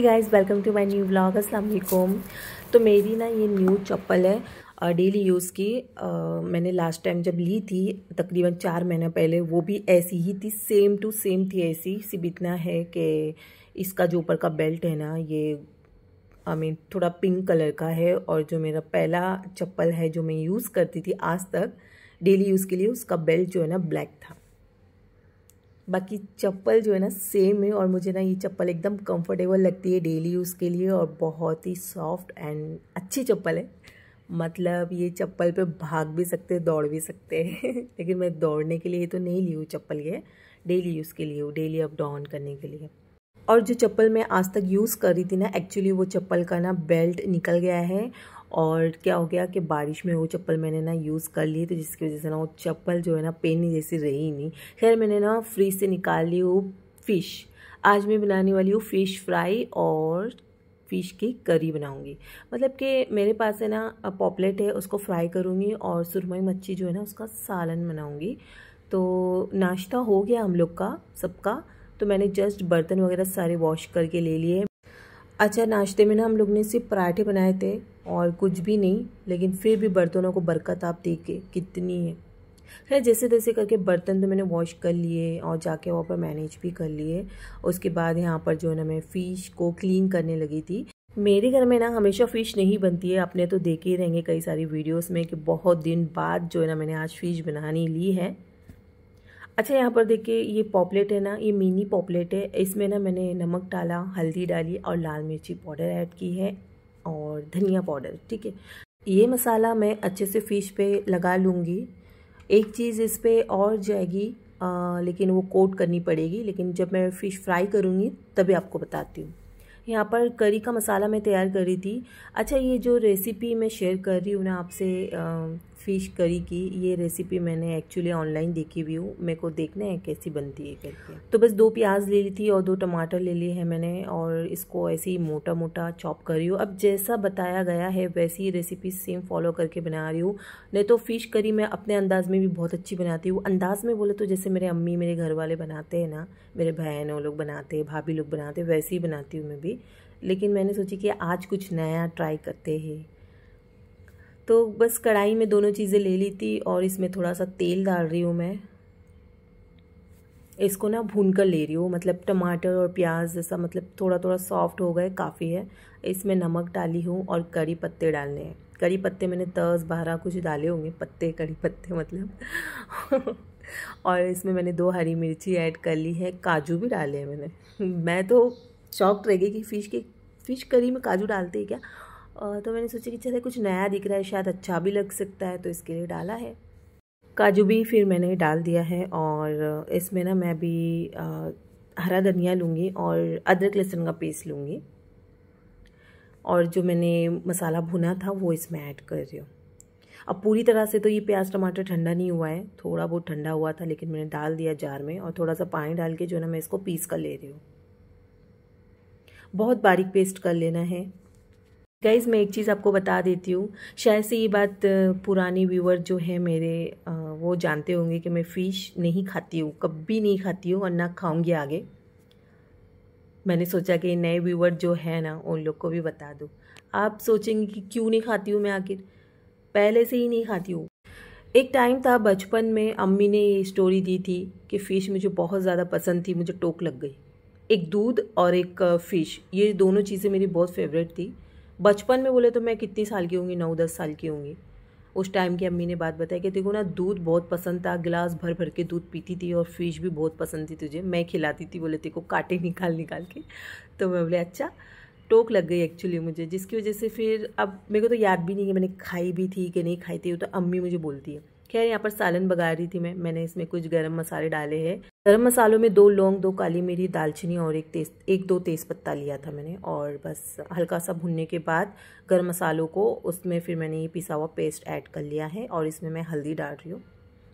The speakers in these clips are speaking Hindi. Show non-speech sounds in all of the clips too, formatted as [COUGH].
hey guys welcome to my new blog अस्सलाम वालेकुम तो मेरी ना ये न्यू चप्पल है डेली यूज़ की आ, मैंने लास्ट टाइम जब ली थी तकरीबन चार महीने पहले वो भी ऐसी ही थी सेम टू सेम थी ऐसी सिर्फ इतना है कि इसका जो ऊपर का बेल्ट है ना ये आई मीन थोड़ा पिंक कलर का है और जो मेरा पहला चप्पल है जो मैं यूज़ करती थी आज तक डेली यूज़ के लिए उसका बेल्ट जो है ना ब्लैक था बाकी चप्पल जो है ना सेम है और मुझे ना ये चप्पल एकदम कंफर्टेबल लगती है डेली यूज़ के लिए और बहुत ही सॉफ्ट एंड अच्छी चप्पल है मतलब ये चप्पल पे भाग भी सकते हैं दौड़ भी सकते हैं [LAUGHS] लेकिन मैं दौड़ने के लिए तो नहीं ली हूँ चप्पल ये डेली यूज़ के लिए हूँ डेली अप डाउन करने के लिए और जो चप्पल मैं आज तक यूज़ कर रही थी ना एक्चुअली वो चप्पल का ना बेल्ट निकल गया है और क्या हो गया कि बारिश में वो चप्पल मैंने ना यूज़ कर ली तो जिसकी वजह से ना वो चप्पल जो है ना पहनने जैसी रही नहीं खैर मैंने ना फ्रीज से निकाल ली वो फ़िश आज मैं बनाने वाली हूँ फ़िश फ्राई और फ़िश की करी बनाऊंगी मतलब कि मेरे पास है ना पॉपलेट है उसको फ्राई करूँगी और सुरमई मच्छी जो है ना उसका सालन बनाऊँगी तो नाश्ता हो गया हम लोग का सबका तो मैंने जस्ट बर्तन वगैरह सारे वॉश करके ले लिए अच्छा नाश्ते में ना हम लोग ने सिर्फ पराठे बनाए थे और कुछ भी नहीं लेकिन फिर भी बर्तनों को बरकत आप देखे कितनी है खैर जैसे तैसे करके बर्तन तो मैंने वॉश कर लिए और जाके वहाँ पर मैनेज भी कर लिए उसके बाद यहाँ पर जो है ना मैं फ़िश को क्लीन करने लगी थी मेरे घर में ना हमेशा फ़िश नहीं बनती है आपने तो देखे ही रहेंगे कई सारी वीडियोस में कि बहुत दिन बाद जो है ना मैंने आज फ़िश बनानी ली है अच्छा यहाँ पर देखिए ये पॉपलेट है ना ये मिनी पॉपलेट है इसमें ना मैंने नमक डाला हल्दी डाली और लाल मिर्ची पाउडर ऐड की है और धनिया पाउडर ठीक है ये मसाला मैं अच्छे से फ़िश पे लगा लूँगी एक चीज़ इस पर और जाएगी आ, लेकिन वो कोट करनी पड़ेगी लेकिन जब मैं फ़िश फ्राई करूँगी तभी आपको बताती हूँ यहाँ पर करी का मसाला मैं तैयार कर रही थी अच्छा ये जो रेसिपी मैं शेयर कर रही हूँ ना आपसे फ़िश करी की ये रेसिपी मैंने एक्चुअली ऑनलाइन देखी हुई हूँ मेरे को देखना है कैसी बनती है करके तो बस दो प्याज ले ली थी और दो टमाटर ले लिए हैं मैंने और इसको ऐसे ही मोटा मोटा चॉप कर रही हूँ अब जैसा बताया गया है वैसी ही रेसिपी सेम फॉलो करके बना रही हूँ नहीं तो फ़िश करी मैं अपने अंदाज़ में भी बहुत अच्छी बनाती हूँ अंदाज़ में बोले तो जैसे मेरे अम्मी मेरे घर वाले बनाते हैं ना मेरे बहन लोग बनाते हैं भाभी लोग बनाते हैं वैसे ही बनाती हूँ मैं भी लेकिन मैंने सोची कि आज कुछ नया ट्राई करते हैं तो बस कढ़ाई में दोनों चीज़ें ले ली थी और इसमें थोड़ा सा तेल डाल रही हूँ मैं इसको ना भून कर ले रही हूँ मतलब टमाटर और प्याज जैसा मतलब थोड़ा थोड़ा सॉफ्ट हो गए काफ़ी है इसमें नमक डाली हूँ और करी पत्ते डालने हैं करी पत्ते मैंने दस बारह कुछ डाले होंगे पत्ते करी पत्ते मतलब [LAUGHS] और इसमें मैंने दो हरी मिर्ची ऐड कर ली है काजू भी डाले हैं मैंने [LAUGHS] मैं तो शौक रह गई कि फ़िश के फ़िश करी में काजू डालते हैं क्या तो मैंने सोचा कि चले कुछ नया दिख रहा है शायद अच्छा भी लग सकता है तो इसके लिए डाला है काजू भी फिर मैंने डाल दिया है और इसमें ना मैं भी हरा धनिया लूँगी और अदरक लहसुन का पेस्ट लूँगी और जो मैंने मसाला भुना था वो इसमें ऐड कर रही हूँ अब पूरी तरह से तो ये प्याज टमाटर ठंडा नहीं हुआ है थोड़ा बहुत ठंडा हुआ था लेकिन मैंने डाल दिया जार में और थोड़ा सा पानी डाल के जो है ना मैं इसको पीस कर ले रही हूँ बहुत बारीक पेस्ट कर लेना है गाइज मैं एक चीज़ आपको बता देती हूँ शायद से ये बात पुराने व्यूवर जो है मेरे वो जानते होंगे कि मैं फ़िश नहीं खाती हूँ कभी नहीं खाती हूँ और ना खाऊँगी आगे मैंने सोचा कि नए व्यूवर जो है ना उन लोग को भी बता दूँ आप सोचेंगे कि क्यों नहीं खाती हूँ मैं आखिर पहले से ही नहीं खाती हूँ एक टाइम था बचपन में अम्मी ने ये स्टोरी दी थी कि फ़िश मुझे बहुत ज़्यादा पसंद थी मुझे टोक लग गई एक दूध और एक फ़िश ये दोनों चीज़ें मेरी बहुत फेवरेट थी बचपन में बोले तो मैं कितनी साल की होंगी नौ दस साल की होंगी उस टाइम की अम्मी ने बात बताई कि तेको ना दूध बहुत पसंद था गिलास भर भर के दूध पीती थी और फिश भी बहुत पसंद थी तुझे मैं खिलाती थी बोले तेको काटे निकाल निकाल के तो मैं बोले अच्छा टोक लग गई एक्चुअली मुझे जिसकी वजह से फिर अब मेरे को तो याद भी नहीं है मैंने खाई भी थी कि नहीं खाई थी वो तो अम्मी मुझे बोलती है खैर यहाँ पर सालन बगा रही थी मैं मैंने इसमें कुछ गर्म मसाले डाले हैं गर्म मसालों में दो लौंग दो काली मिरी दालचीनी और एक तेज एक दो तेज़ पत्ता लिया था मैंने और बस हल्का सा भुनने के बाद गर्म मसालों को उसमें फिर मैंने ये पिसा हुआ पेस्ट ऐड कर लिया है और इसमें मैं हल्दी डाल रही हूँ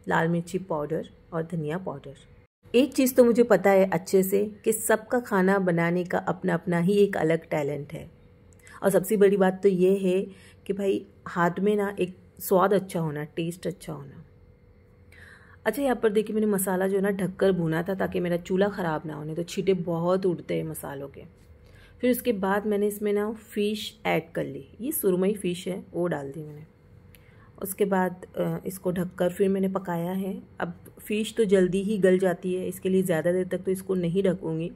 लाल मिर्ची पाउडर और धनिया पाउडर एक चीज़ तो मुझे पता है अच्छे से कि सबका खाना बनाने का अपना अपना ही एक अलग टैलेंट है और सबसे बड़ी बात तो ये है कि भाई हाथ में ना एक स्वाद अच्छा होना टेस्ट अच्छा होना अच्छा यहाँ पर देखिए मैंने मसाला जो है ना ढककर भुना था ताकि मेरा चूल्हा ख़राब ना होने तो छीटे बहुत उड़ते हैं मसालों के फिर उसके बाद मैंने इसमें ना फ़िश ऐड कर ली ये सुरमई फ़िश है वो डाल दी मैंने उसके बाद इसको ढककर फिर मैंने पकाया है अब फ़िश तो जल्दी ही गल जाती है इसके लिए ज़्यादा देर तक तो इसको नहीं ढकूँगी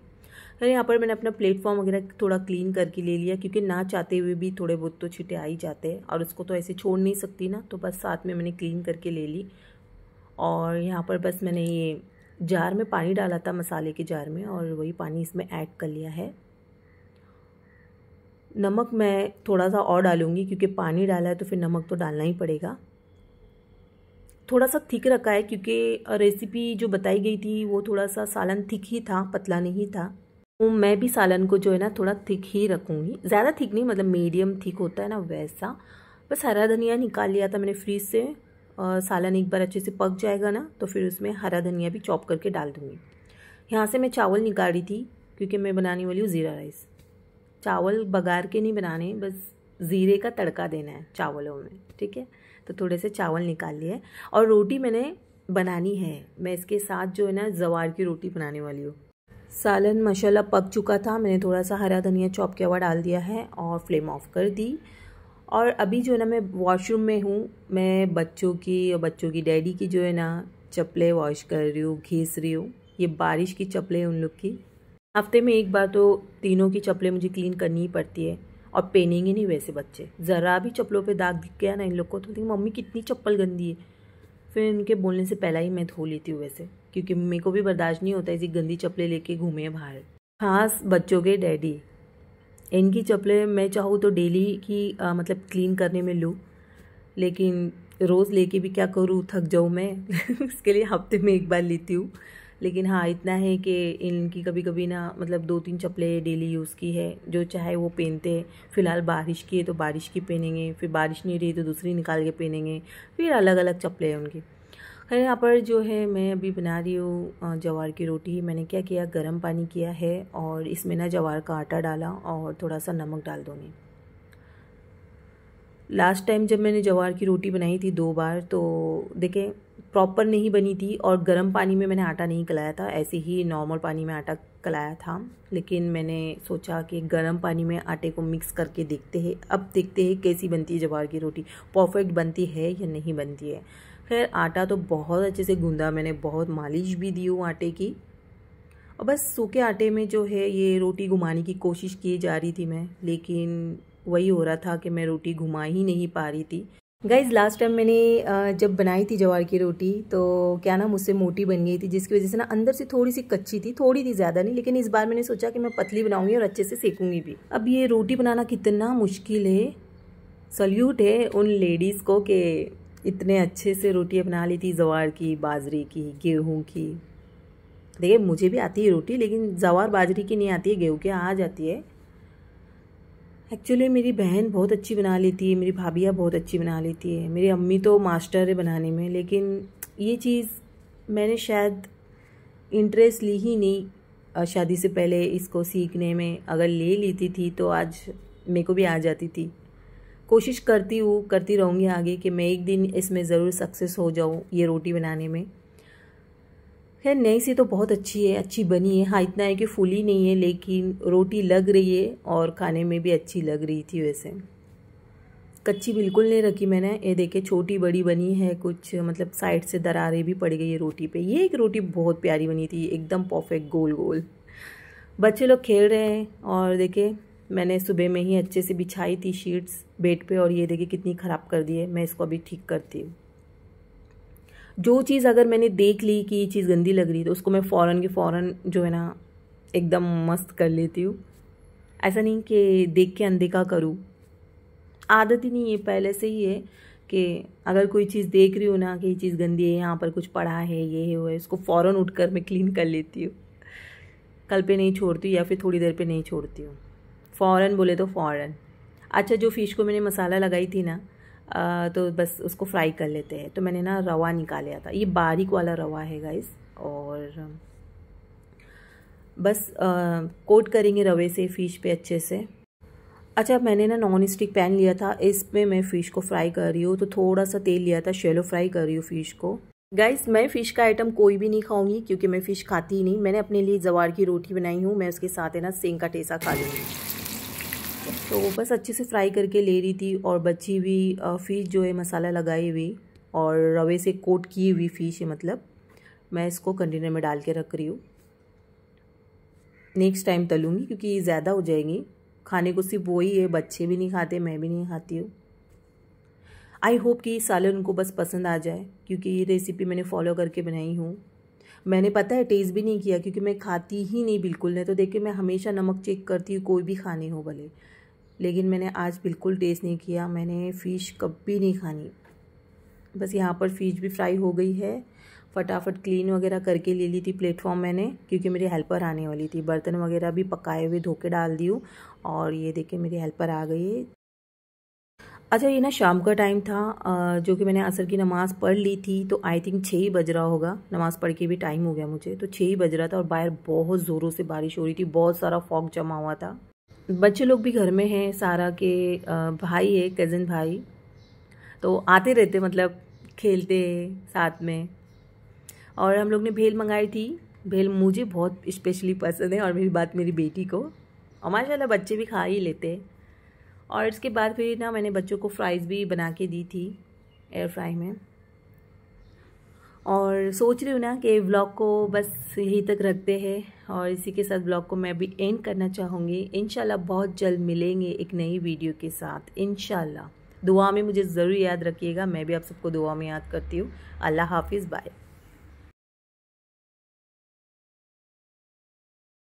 फिर यहाँ पर मैंने अपना प्लेटफॉर्म वगैरह थोड़ा क्लीन करके ले लिया क्योंकि ना चाहते हुए भी थोड़े बहुत तो छिटे आ ही जाते हैं और उसको तो ऐसे छोड़ नहीं सकती ना तो बस साथ में मैंने क्लीन करके ले ली और यहाँ पर बस मैंने ये जार में पानी डाला था मसाले के जार में और वही पानी इसमें ऐड कर लिया है नमक मैं थोड़ा सा और डालूँगी क्योंकि पानी डाला है तो फिर नमक तो डालना ही पड़ेगा थोड़ा सा थिक रखा है क्योंकि रेसिपी जो बताई गई थी वो थोड़ा सा सालन थिक ही था पतला नहीं था तो मैं भी सालन को जो है ना थोड़ा थिक ही रखूँगी ज़्यादा थिक नहीं मतलब मीडियम थिक होता है ना वैसा बस हरा धनिया निकाल लिया था मैंने फ्रीज से सालन एक बार अच्छे से पक जाएगा ना तो फिर उसमें हरा धनिया भी चॉप करके डाल दूँगी यहाँ से मैं चावल निकाल रही थी क्योंकि मैं बनाने वाली हूँ ज़ीरा राइस चावल बघार के नहीं बनाने बस ज़ीरे का तड़का देना है चावलों में ठीक है तो थोड़े से चावल निकाल लिए और रोटी मैंने बनानी है मैं इसके साथ जो है ना जवार की रोटी बनाने वाली हूँ सालन मसाला पक चुका था मैंने थोड़ा सा हरा धनिया चॉप के हुआ डाल दिया है और फ्लेम ऑफ कर दी और अभी जो है ना मैं वॉशरूम में हूँ मैं बच्चों की और बच्चों की डैडी की जो है ना चप्पलें वॉश कर रही हूँ घीस रही हूँ ये बारिश की चप्पलें उन लोग की हफ्ते में एक बार तो तीनों की चप्पलें मुझे क्लीन करनी ही पड़ती है और पहनेंगे नहीं वैसे बच्चे ज़रा भी चप्पलों पे दाग दिख गया ना इन लोग को तो देखिए मम्मी कितनी चप्पल गंदी है फिर इनके बोलने से पहला ही मैं धो लेती हूँ वैसे क्योंकि मेरे को भी बर्दाश्त नहीं होता ऐसी गंदी चप्पलें लेके घूमे बाहर खास बच्चों के डैडी इनकी चप्पलें मैं चाहूँ तो डेली की आ, मतलब क्लीन करने में लूँ लेकिन रोज़ लेके भी क्या करूँ थक जाऊँ मैं इसके [LAUGHS] लिए हफ्ते में एक बार लेती हूँ लेकिन हाँ इतना है कि इनकी कभी कभी ना मतलब दो तीन चप्पलें डेली यूज़ की है जो चाहे वो पहनते हैं फ़िलहाल बारिश की है तो बारिश की पहनेंगे फिर बारिश नहीं रही तो दूसरी निकाल के पहनेंगे फिर अलग अलग चप्पलें हैं उनकी और यहाँ पर जो है मैं अभी बना रही हूँ जवार की रोटी मैंने क्या किया गर्म पानी किया है और इसमें ना जवार का आटा डाला और थोड़ा सा नमक डाल दूँगी लास्ट टाइम जब मैंने जवार की रोटी बनाई थी दो बार तो देखें प्रॉपर नहीं बनी थी और गर्म पानी में मैंने आटा नहीं गलाया था ऐसे ही नॉर्मल पानी में आटा कलाया था लेकिन मैंने सोचा कि गर्म पानी में आटे को मिक्स करके देखते हैं अब देखते हैं कैसी बनती है जवार की रोटी परफेक्ट बनती है या नहीं बनती है खैर आटा तो बहुत अच्छे से गूंदा मैंने बहुत मालिश भी दी हूँ आटे की और बस सूखे आटे में जो है ये रोटी घुमाने की कोशिश की जा रही थी मैं लेकिन वही हो रहा था कि मैं रोटी घुमा ही नहीं पा रही थी गाइज लास्ट टाइम मैंने जब बनाई थी जवार की रोटी तो क्या ना मुझसे मोटी बन गई थी जिसकी वजह से ना अंदर से थोड़ी सी कच्ची थी थोड़ी थी ज़्यादा नहीं लेकिन इस बार मैंने सोचा कि मैं पतली बनाऊंगी और अच्छे से सेकूंगी भी अब ये रोटी बनाना कितना मुश्किल है सल्यूट है उन लेडीज़ को कि इतने अच्छे से रोटियाँ बना ली थी जवार की बाजरे की गेहूँ की देखिए मुझे भी आती है रोटी लेकिन जवार बाजरे की नहीं आती है गेहूँ की आ जाती है एक्चुअली मेरी बहन बहुत अच्छी बना लेती है मेरी भाभीिया बहुत अच्छी बना लेती है मेरी अम्मी तो मास्टर है बनाने में लेकिन ये चीज़ मैंने शायद इंटरेस्ट ली ही नहीं शादी से पहले इसको सीखने में अगर ले लेती थी तो आज मेरे को भी आ जाती थी कोशिश करती हूँ करती रहूँगी आगे कि मैं एक दिन इसमें ज़रूर सक्सेस हो जाऊँ ये रोटी बनाने में खैर नई सी तो बहुत अच्छी है अच्छी बनी है हाँ इतना है कि फूली नहीं है लेकिन रोटी लग रही है और खाने में भी अच्छी लग रही थी वैसे कच्ची बिल्कुल नहीं रखी मैंने ये देखे छोटी बड़ी बनी है कुछ मतलब साइड से दरारें भी पड़ गई है रोटी पे ये एक रोटी बहुत प्यारी बनी थी एकदम परफेक्ट गोल गोल बच्चे लोग खेल रहे हैं और देखे मैंने सुबह में ही अच्छे से बिछाई थी शीट्स बेड पे और ये देखे कितनी ख़राब कर दी है मैं इसको अभी ठीक करती हूँ जो चीज़ अगर मैंने देख ली कि ये चीज़ गंदी लग रही है तो उसको मैं फ़ौरन के फ़ौरन जो है ना एकदम मस्त कर लेती हूँ ऐसा नहीं कि देख के अनदेखा करूँ आदत ही नहीं है पहले से ही है कि अगर कोई चीज़ देख रही हूँ ना कि ये चीज़ गंदी है यहाँ पर कुछ पड़ा है ये है वो है इसको फ़ौरन उठकर मैं क्लीन कर लेती हूँ कल पे नहीं छोड़ती या फिर थोड़ी देर पे नहीं छोड़ती हूँ फ़ौर बोले तो फ़ौर अच्छा जो फ़िश को मैंने मसाला लगाई थी ना तो बस उसको फ्राई कर लेते हैं तो मैंने ना रवा निकाल लिया था ये बारीक वाला रवा है गाइस और बस कोट करेंगे रवे से फ़िश पे अच्छे से अच्छा मैंने ना नॉन स्टिक पैन लिया था इसमें मैं फ़िश को फ्राई कर रही हूँ तो थोड़ा सा तेल लिया था शेलो फ्राई कर रही हूँ फ़िश को गाइस मैं फ़िश का आइटम कोई भी नहीं खाऊंगी क्योंकि मैं फ़िश खाती ही नहीं मैंने अपने लिए जवार की रोटी बनाई हूँ मैं उसके साथ है ना सेंग का टेसा खा लूँगी तो बस अच्छे से फ्राई करके ले रही थी और बची हुई फ़िश जो है मसाला लगाई हुई और रवे से कोट की हुई फ़िश है मतलब मैं इसको कंटेनर में डाल के रख रही हूँ नेक्स्ट टाइम तलूँगी क्योंकि ये ज़्यादा हो जाएंगी खाने को सिर्फ वही है बच्चे भी नहीं खाते मैं भी नहीं खाती हूँ आई होप कि सालन उनको बस पसंद आ जाए क्योंकि ये रेसिपी मैंने फॉलो करके बनाई हूँ मैंने पता है टेस्ट भी नहीं किया क्योंकि मैं खाती ही नहीं बिल्कुल नहीं तो देखिए मैं हमेशा नमक चेक करती हूँ कोई भी खाने हो भले लेकिन मैंने आज बिल्कुल टेस्ट नहीं किया मैंने फ़िश कभी नहीं खानी बस यहाँ पर फ़िश भी फ्राई हो गई है फटाफट क्लीन वगैरह करके ले ली थी प्लेटफॉर्म मैंने क्योंकि मेरी हेल्पर आने वाली थी बर्तन वगैरह भी पकाए हुए धो के डाल दी हूँ और ये देखे मेरी हेल्पर आ गई अच्छा ये ना शाम का टाइम था जो कि मैंने असर की नमाज़ पढ़ ली थी तो आई थिंक छः ही बज रहा होगा नमाज़ पढ़ के भी टाइम हो गया मुझे तो छः ही बज रहा था और बाहर बहुत ज़ोरों से बारिश हो रही थी बहुत सारा फॉग जमा हुआ था बच्चे लोग भी घर में हैं सारा के भाई है कज़न भाई तो आते रहते मतलब खेलते साथ में और हम लोग ने भेल मंगाई थी भेल मुझे बहुत स्पेशली पसंद है और मेरी बात मेरी बेटी को और माशाल्लाह बच्चे भी खा ही लेते और इसके बाद फिर ना मैंने बच्चों को फ्राइज़ भी बना के दी थी एयर फ्राई में और सोच रही हूँ ना कि ब्लॉग को बस यहीं तक रखते हैं और इसी के साथ ब्लॉग को मैं भी एंड करना चाहूँगी इन बहुत जल्द मिलेंगे एक नई वीडियो के साथ इन दुआ में मुझे ज़रूर याद रखिएगा मैं भी आप सबको दुआ में याद करती हूँ अल्लाह हाफिज़ बाय